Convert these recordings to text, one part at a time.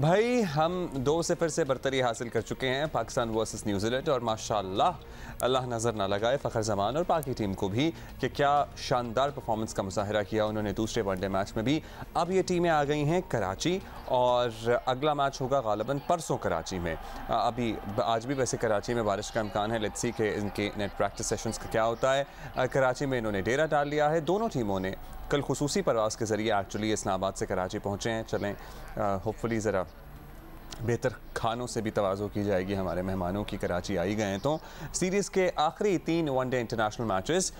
भाई हम दो सिफर से बरतरी हासिल कर चुके हैं पाकिस्तान वर्सेस न्यूजीलैंड और माशाल्लाह अल्लाह नज़र ना लगाए फ़खर जमान और पाकि टीम को भी कि क्या शानदार परफॉर्मेंस का मुजाहरा किया उन्होंने दूसरे वनडे मैच में भी अब ये टीमें आ गई हैं कराची और अगला मैच होगा गालबन परसों कराची में अभी आज भी वैसे कराची में बारिश का अम्कान है लेट्सी के इनके नेट प्रैक्टिस सेशंस का क्या होता है कराची में इन्होंने डेरा डाल लिया है दोनों टीमों ने कल खसूसी परवास के ज़रिए एक्चुअली इस्लामाबाद से कराची पहुँचे हैं चलें होपफुली ज़रा बेहतर खानों से भी तोज़ो की जाएगी हमारे मेहमानों की कराची आई गए तो सीरीज़ के आखिरी तीन वनडे इंटरनेशनल मैचेस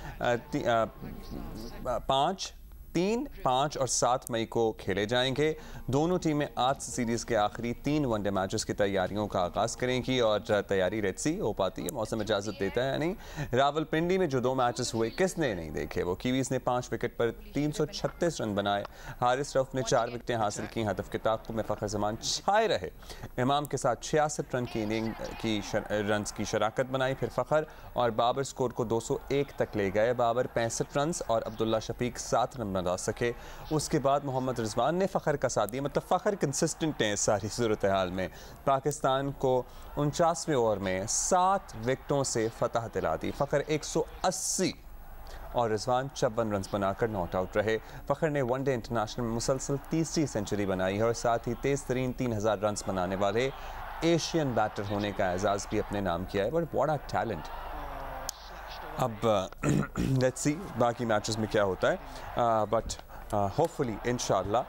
पाँच तीन पाँच और सात मई को खेले जाएंगे दोनों टीमें आज सीरीज़ के आखिरी तीन वनडे मैचेस की तैयारियों का आगाज़ करेंगी और तैयारी रेडसी हो पाती है मौसम इजाज़त देता है यानी रावलपिंडी में जो दो मैचेस हुए किसने नहीं देखे वो कीवीज़ ने पांच विकेट पर 336 रन बनाए हारिस रफ ने चार विकेटें हासिल की हदफ के ताकू में फ़खर जमान छाए रहे इमाम के साथ छियासठ रन की इनिंग की रन की शराकत बनाई फिर फ़खर और बाबर स्कोर को एक तक ले गए बाबर पैंसठ रन और अब्दुल्ला शफीक सात रन जा सके उसके बाद मोहम्मद रिजवान ने फ़खर का साथ दिया मतलब फ़खर कंसिस्टेंट हैं सारी सूरत हाल में पाकिस्तान को उनचासवें ओवर में सात विकटों से फतह दिला दी फ़खर एक सौ अस्सी और रिजवान छप्पन रन बनाकर नॉट आउट रहे फ़खर ने वनडे इंटरनेशनल में मुसलसल तीसरी सेंचुरी बनाई है और साथ ही तेज़ तरीन तीन हज़ार रन बनाने वाले एशियन बैटर होने का एजाज़ भी अपने नाम किया है बट वॉट आर टैलेंट अब लेट्स सी बाकी मैचेस में क्या होता है but hopefully uh, in uh,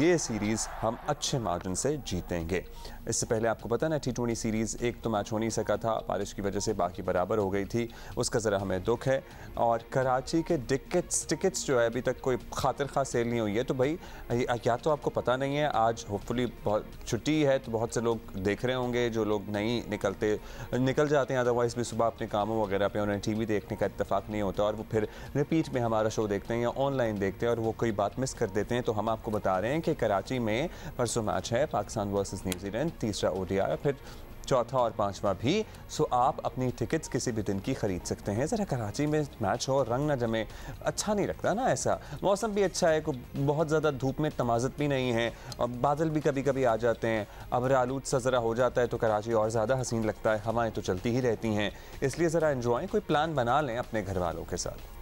ये सीरीज़ हम अच्छे मार्जिन से जीतेंगे इससे पहले आपको पता ना टी ट्वेंटी सीरीज़ एक तो मैच हो नहीं सका था बारिश की वजह से बाकी बराबर हो गई थी उसका ज़रा हमें दुख है और कराची के टिकट्स टिकट्स जो है अभी तक कोई खातिर खास सेल नहीं हुई है तो भाई या तो आपको पता नहीं है आज होपफुली बहुत छुट्टी है तो बहुत से लोग देख रहे होंगे जो लोग नहीं निकलते निकल जाते हैं अदरवाइज़ भी सुबह अपने कामों वगैरह पर उन्हें टी देखने का इतफाक़ नहीं होता और वो फिर रिपीट में हमारा शो देखते हैं या ऑनलाइन देखते हैं और वो कोई बड़ी बात मिस कर देते हैं तो हम आपको बता रहे हैं कि कराची में परसों मैच है पाकिस्तान वर्सेस न्यूजीलैंड तीसरा ओडीआई फिर चौथा और पांचवा भी सो आप अपनी टिकट्स किसी भी दिन की खरीद सकते हैं ज़रा कराची में मैच हो रंग ना जमे अच्छा नहीं लगता ना ऐसा मौसम भी अच्छा है को बहुत ज़्यादा धूप में तमाजत भी नहीं है और बादल भी कभी कभी आ जाते हैं अबर रालूद सा ज़रा हो जाता है तो कराची और ज़्यादा हसीन लगता है हवाएं तो चलती ही रहती हैं इसलिए ज़रा इन्जॉय कोई प्लान बना लें अपने घर वालों के साथ